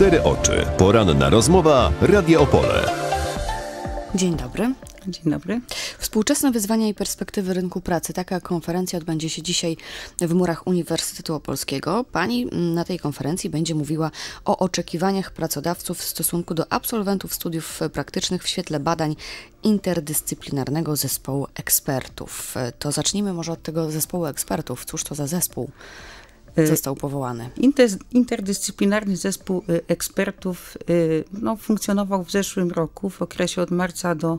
Cztery oczy. Poranna rozmowa Radio Opole. Dzień dobry. Dzień dobry. Współczesne wyzwania i perspektywy rynku pracy. Taka konferencja odbędzie się dzisiaj w murach Uniwersytetu Opolskiego. Pani na tej konferencji będzie mówiła o oczekiwaniach pracodawców w stosunku do absolwentów studiów praktycznych w świetle badań interdyscyplinarnego zespołu ekspertów. To zacznijmy może od tego zespołu ekspertów. Cóż to za zespół? Y, został powołany? Interdyscyplinarny zespół y, ekspertów y, no, funkcjonował w zeszłym roku, w okresie od marca do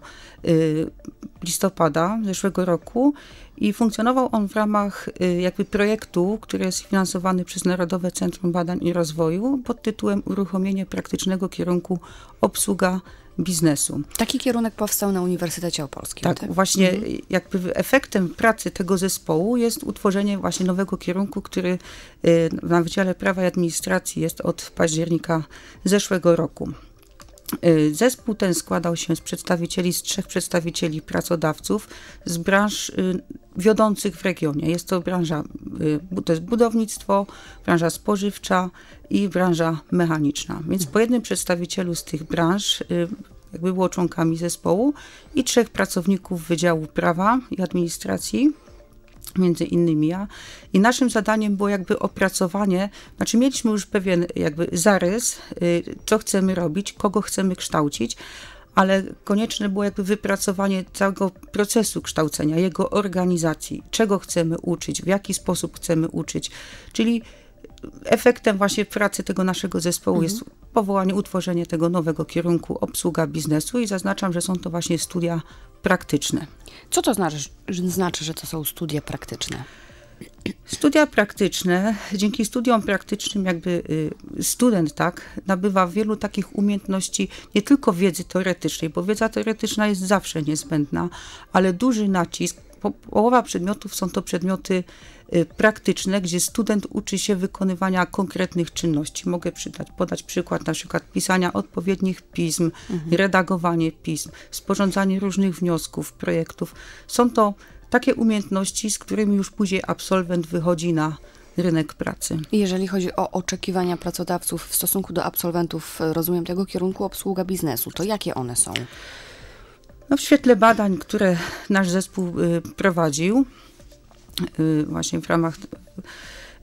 listopada zeszłego roku i funkcjonował on w ramach jakby projektu, który jest finansowany przez Narodowe Centrum Badań i Rozwoju pod tytułem Uruchomienie praktycznego kierunku obsługa biznesu. Taki kierunek powstał na Uniwersytecie Opolskim. Tak, tak? właśnie mhm. jakby efektem pracy tego zespołu jest utworzenie właśnie nowego kierunku, który y, na Wydziale Prawa i Administracji jest od października zeszłego roku. Y, zespół ten składał się z przedstawicieli, z trzech przedstawicieli pracodawców z branż y, wiodących w regionie. Jest to branża, y, to jest budownictwo, branża spożywcza i branża mechaniczna. Więc po jednym przedstawicielu z tych branż jakby było członkami zespołu i trzech pracowników Wydziału Prawa i Administracji między innymi ja. I naszym zadaniem było jakby opracowanie, znaczy mieliśmy już pewien jakby zarys, y, co chcemy robić, kogo chcemy kształcić, ale konieczne było jakby wypracowanie całego procesu kształcenia, jego organizacji, czego chcemy uczyć, w jaki sposób chcemy uczyć. Czyli efektem właśnie pracy tego naszego zespołu mhm. jest powołanie, utworzenie tego nowego kierunku obsługa biznesu i zaznaczam, że są to właśnie studia praktyczne. Co to znaczy, znaczy, że to są studia praktyczne? Studia praktyczne, dzięki studiom praktycznym, jakby y, student tak, nabywa wielu takich umiejętności, nie tylko wiedzy teoretycznej, bo wiedza teoretyczna jest zawsze niezbędna, ale duży nacisk połowa przedmiotów są to przedmioty y, praktyczne, gdzie student uczy się wykonywania konkretnych czynności. Mogę przydać, podać przykład na przykład pisania odpowiednich pism, mhm. redagowanie pism, sporządzanie różnych wniosków, projektów. Są to takie umiejętności, z którymi już później absolwent wychodzi na rynek pracy. Jeżeli chodzi o oczekiwania pracodawców w stosunku do absolwentów, e, rozumiem tego kierunku obsługa biznesu, to jakie one są? No, w świetle badań, które nasz zespół y, prowadził, y, właśnie w ramach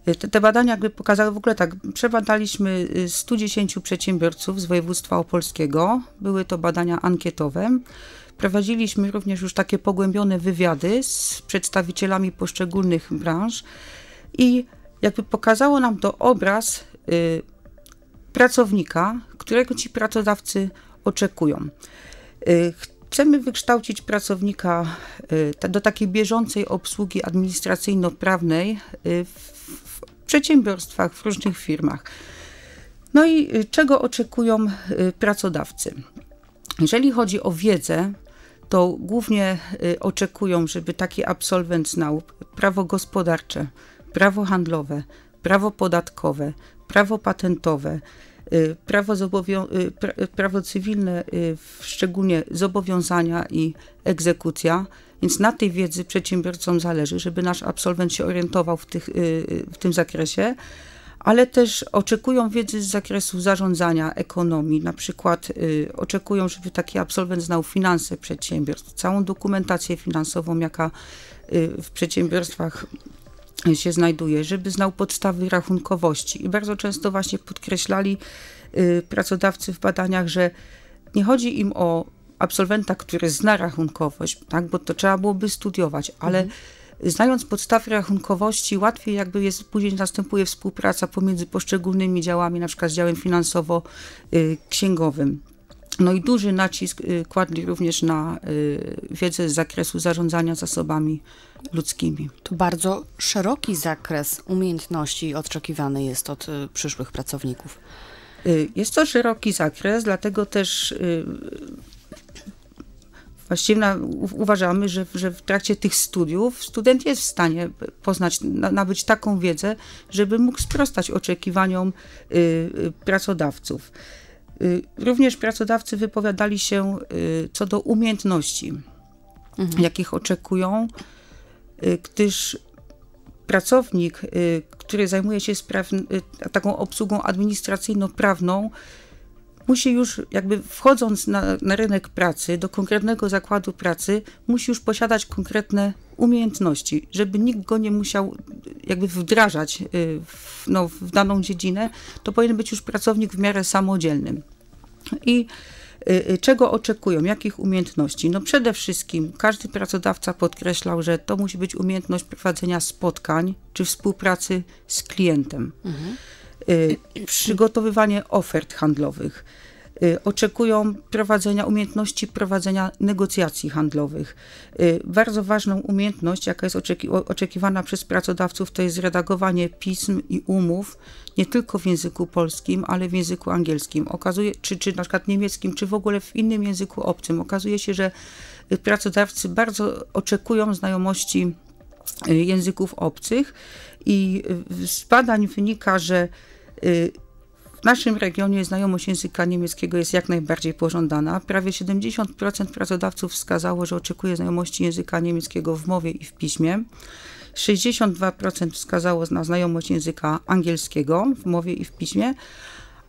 y, te, te, badania jakby pokazały w ogóle tak, przebadaliśmy 110 przedsiębiorców z województwa opolskiego, były to badania ankietowe. Prowadziliśmy również już takie pogłębione wywiady z przedstawicielami poszczególnych branż i jakby pokazało nam to obraz y, pracownika, którego ci pracodawcy oczekują. Y, Chcemy wykształcić pracownika y, do takiej bieżącej obsługi administracyjno-prawnej y, w przedsiębiorstwach, w różnych firmach. No i y, czego oczekują pracodawcy? Jeżeli chodzi o wiedzę, to głównie oczekują, żeby taki absolwent znał prawo gospodarcze, prawo handlowe, prawo podatkowe, prawo patentowe, Y, prawo, y, y, prawo cywilne, szczególnie zobowiązania i egzekucja, więc na tej wiedzy przedsiębiorcom zależy, żeby nasz absolwent się orientował w, tych, w tym zakresie, ale też oczekują wiedzy z zakresu zarządzania ekonomii. Na przykład oczekują, żeby taki absolwent znał finanse przedsiębiorstw, całą dokumentację finansową, jaka w przedsiębiorstwach się znajduje, żeby znał podstawy rachunkowości. I bardzo często właśnie podkreślali y, pracodawcy w badaniach, że nie chodzi im o absolwenta, który zna rachunkowość, tak, bo to trzeba byłoby studiować, ale mhm. znając podstawy rachunkowości, łatwiej jakby jest, później następuje współpraca pomiędzy poszczególnymi działami, na przykład z działem finansowo-księgowym. Y, no i duży nacisk y, kładli również na y, wiedzę z zakresu zarządzania zasobami ludzkimi. To bardzo szeroki zakres umiejętności oczekiwany jest od y, przyszłych pracowników. Jest to szeroki zakres, dlatego też właściwie uważamy, że, że, w trakcie tych studiów student jest w stanie poznać, nabyć taką wiedzę, żeby mógł sprostać oczekiwaniom pracodawców. Y, również pracodawcy wypowiadali się y, co do umiejętności, mhm. jakich oczekują, y, gdyż pracownik, który zajmuje się taką obsługą administracyjno-prawną, musi już, jakby wchodząc na, na rynek pracy, do konkretnego zakładu pracy, musi już posiadać konkretne umiejętności, żeby nikt go nie musiał jakby wdrażać y, w, no, w daną dziedzinę, to powinien być już pracownik w miarę samodzielnym. I y, y, czego oczekują, jakich umiejętności? No przede wszystkim każdy pracodawca podkreślał, że to musi być umiejętność prowadzenia spotkań czy współpracy z klientem. Mhm. Przygotowywanie ofert handlowych Y, oczekują prowadzenia umiejętności prowadzenia negocjacji handlowych. Y, bardzo ważną umiejętność, jaka jest oczeki oczekiwana przez pracodawców, to jest redagowanie pism i umów nie tylko w języku polskim, ale w języku angielskim. Okazuje, czy, czy na przykład niemieckim, czy w ogóle w innym języku obcym. Okazuje się, że y, pracodawcy bardzo oczekują znajomości języków obcych i z badań wynika, że w naszym regionie znajomość języka niemieckiego jest jak najbardziej pożądana. Prawie 70% pracodawców wskazało, że oczekuje znajomości języka niemieckiego w mowie i w piśmie. 62% wskazało na znajomość języka angielskiego w mowie i w piśmie,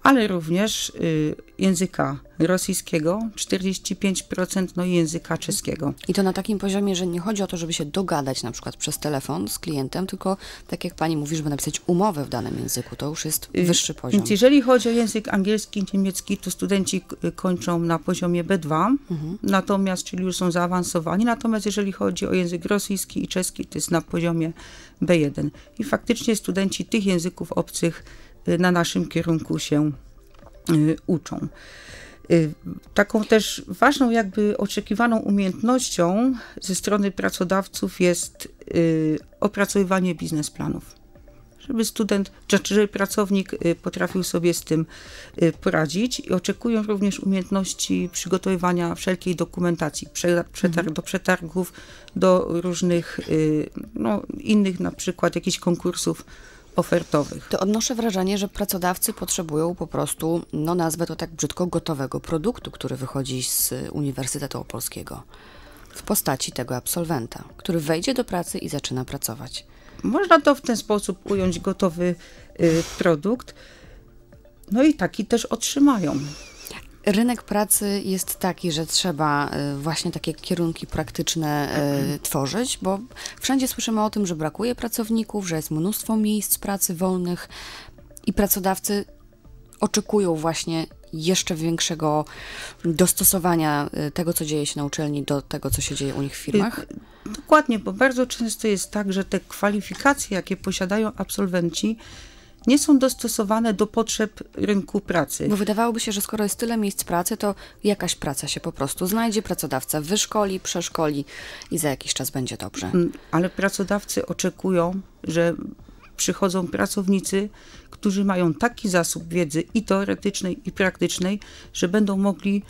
ale również y, języka rosyjskiego, 45% no i języka czeskiego. I to na takim poziomie, że nie chodzi o to, żeby się dogadać na przykład przez telefon z klientem, tylko tak jak pani mówi, żeby napisać umowę w danym języku, to już jest y, wyższy poziom. Więc jeżeli chodzi o język angielski, niemiecki, to studenci y, kończą na poziomie B2, mhm. natomiast, czyli już są zaawansowani, natomiast jeżeli chodzi o język rosyjski i czeski, to jest na poziomie B1. I faktycznie studenci tych języków obcych Y, na naszym kierunku się y, uczą. Y, taką też ważną, jakby oczekiwaną umiejętnością ze strony pracodawców jest opracowywanie biznesplanów. Żeby student, czy znaczy, pracownik potrafił sobie z tym poradzić i oczekują również umiejętności przygotowywania wszelkiej dokumentacji, przetarg, mhm. do przetargów, do różnych no, innych na przykład jakichś konkursów ofertowych. To odnoszę wrażenie, że pracodawcy potrzebują po prostu, no nazwę to tak brzydko, gotowego produktu, który wychodzi z Uniwersytetu Opolskiego w postaci tego absolwenta, który wejdzie do pracy i zaczyna pracować. Można to w ten sposób ująć gotowy y, produkt. No i taki też otrzymają. Rynek pracy jest taki, że trzeba y, właśnie takie kierunki praktyczne y, mhm. tworzyć, bo wszędzie słyszymy o tym, że brakuje pracowników, że jest mnóstwo miejsc pracy wolnych i pracodawcy oczekują właśnie jeszcze większego dostosowania y, tego, co dzieje się na uczelni, do tego, co się dzieje u nich w firmach? Dokładnie, bo bardzo często jest tak, że te kwalifikacje, jakie posiadają absolwenci, nie są dostosowane do potrzeb rynku pracy. Bo wydawałoby się, że skoro jest tyle miejsc pracy, to jakaś praca się po prostu znajdzie, pracodawca wyszkoli, przeszkoli i za jakiś czas będzie dobrze. Mm, ale pracodawcy oczekują, że przychodzą pracownicy, którzy mają taki zasób wiedzy i teoretycznej, i praktycznej, że będą mogli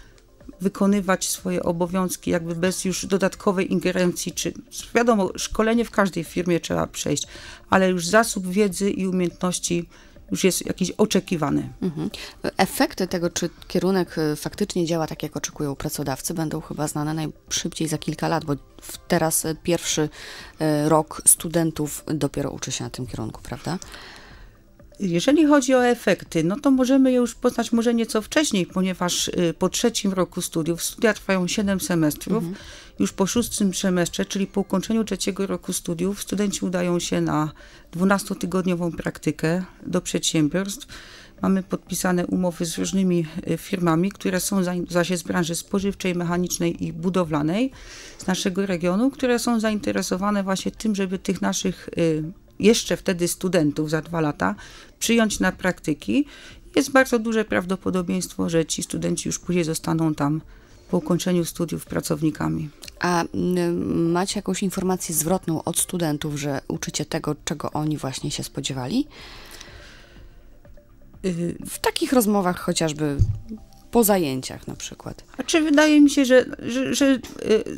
wykonywać swoje obowiązki jakby bez już dodatkowej ingerencji, czy wiadomo, szkolenie w każdej firmie trzeba przejść, ale już zasób wiedzy i umiejętności już jest jakiś oczekiwany. Mhm. Efekty tego, czy kierunek y, faktycznie działa tak, jak oczekują pracodawcy, będą chyba znane najszybciej za kilka lat, bo teraz y, pierwszy y, rok studentów dopiero uczy się na tym kierunku, prawda? Jeżeli chodzi o efekty, no to możemy je już poznać może nieco wcześniej, ponieważ y, po trzecim roku studiów, studia trwają 7 semestrów, mhm. już po szóstym semestrze, czyli po ukończeniu trzeciego roku studiów, studenci udają się na 12-tygodniową praktykę do przedsiębiorstw. Mamy podpisane umowy z różnymi y, firmami, które są zaś z branży spożywczej, mechanicznej i budowlanej z naszego regionu, które są zainteresowane właśnie tym, żeby tych naszych y, jeszcze wtedy studentów za dwa lata przyjąć na praktyki, jest bardzo duże prawdopodobieństwo, że ci studenci już później zostaną tam po ukończeniu studiów pracownikami. A mm, macie jakąś informację zwrotną od studentów, że uczycie tego, czego oni właśnie się spodziewali? Y, w takich rozmowach chociażby po zajęciach na przykład. A czy wydaje mi się, że, że, że, y,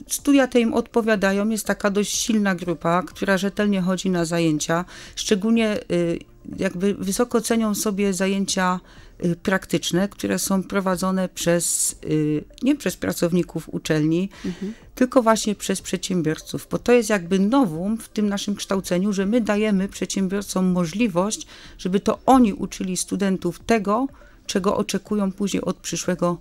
studia te im odpowiadają? Jest taka dość silna grupa, która rzetelnie chodzi na zajęcia, szczególnie y, jakby wysoko cenią sobie zajęcia y, praktyczne, które są prowadzone przez nie przez pracowników uczelni, mhm. tylko właśnie przez przedsiębiorców, bo to jest jakby nowum w tym naszym kształceniu, że my dajemy przedsiębiorcom możliwość, żeby to oni uczyli studentów tego, czego oczekują później od przyszłego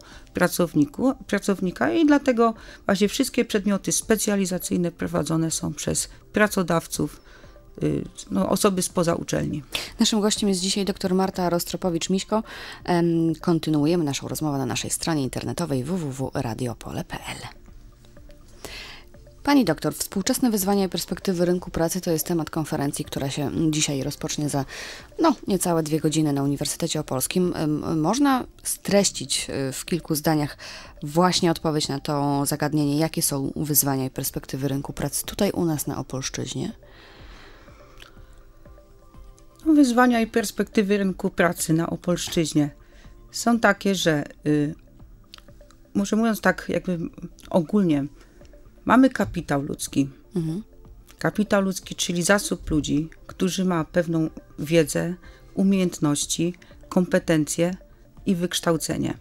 pracownika i dlatego właśnie wszystkie przedmioty specjalizacyjne prowadzone są przez pracodawców, y, no, osoby spoza uczelni. Naszym gościem jest dzisiaj dr Marta Rostropowicz-Miśko. Kontynuujemy naszą rozmowę na naszej stronie internetowej www.radiopole.pl. Pani doktor, współczesne wyzwania i perspektywy rynku pracy to jest temat konferencji, która się dzisiaj rozpocznie za no, niecałe dwie godziny na Uniwersytecie Opolskim. Można streścić y, w kilku zdaniach właśnie odpowiedź na to zagadnienie, jakie są wyzwania i perspektywy rynku pracy tutaj u nas na Opolszczyźnie? No, wyzwania i perspektywy rynku pracy na Opolszczyźnie są takie, że y, może mówiąc tak jakby ogólnie, Mamy kapitał ludzki. Mhm. Kapitał ludzki, czyli zasób ludzi, którzy ma pewną wiedzę, umiejętności, kompetencje i wykształcenie.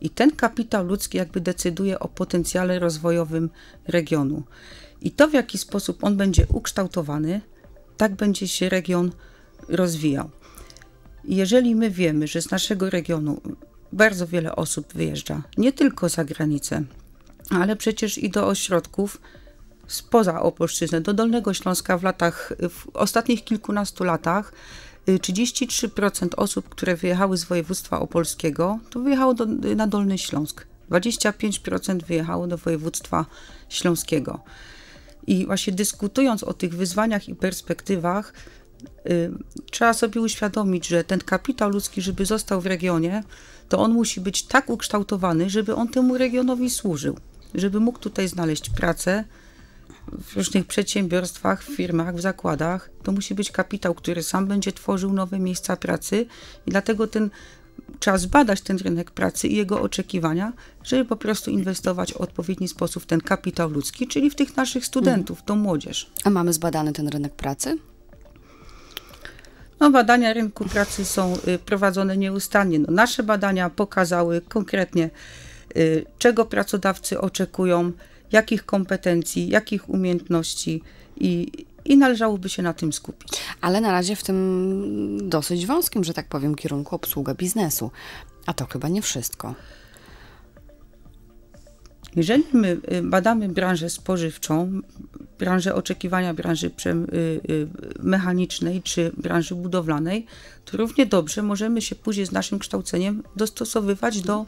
I ten kapitał ludzki jakby decyduje o potencjale rozwojowym regionu. I to, w jaki sposób on będzie ukształtowany, tak będzie się region rozwijał. Jeżeli my wiemy, że z naszego regionu bardzo wiele osób wyjeżdża, nie tylko za granicę, ale przecież i do ośrodków spoza Opolszczyzny, do Dolnego Śląska w latach, w ostatnich kilkunastu latach 33% y, osób, które wyjechały z województwa opolskiego, to wyjechało do, na Dolny Śląsk. 25% wyjechało do województwa śląskiego. I właśnie dyskutując o tych wyzwaniach i perspektywach, y, trzeba sobie uświadomić, że ten kapitał ludzki, żeby został w regionie, to on musi być tak ukształtowany, żeby on temu regionowi służył żeby mógł tutaj znaleźć pracę w różnych przedsiębiorstwach, w firmach, w zakładach. To musi być kapitał, który sam będzie tworzył nowe miejsca pracy i dlatego ten trzeba zbadać ten rynek pracy i jego oczekiwania, żeby po prostu inwestować w odpowiedni sposób w ten kapitał ludzki, czyli w tych naszych studentów, w tą młodzież. A mamy zbadany ten rynek pracy? No, badania rynku pracy są y, prowadzone nieustannie. No, nasze badania pokazały konkretnie, Y, czego pracodawcy oczekują, jakich kompetencji, jakich umiejętności i, i należałoby się na tym skupić. Ale na razie w tym dosyć wąskim, że tak powiem, kierunku obsługa biznesu. A to chyba nie wszystko. Jeżeli my y, badamy branżę spożywczą, branżę oczekiwania branży y, y, mechanicznej czy branży budowlanej, to równie dobrze możemy się później z naszym kształceniem dostosowywać do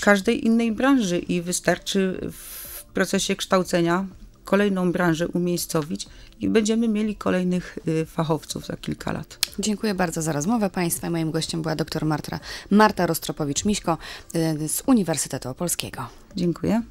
każdej innej branży i wystarczy w procesie kształcenia kolejną branżę umiejscowić i będziemy mieli kolejnych y, fachowców za kilka lat. Dziękuję bardzo za rozmowę Państwa. Moim gościem była dr Marta, Marta Rostropowicz-Miśko y, z Uniwersytetu Opolskiego. Dziękuję.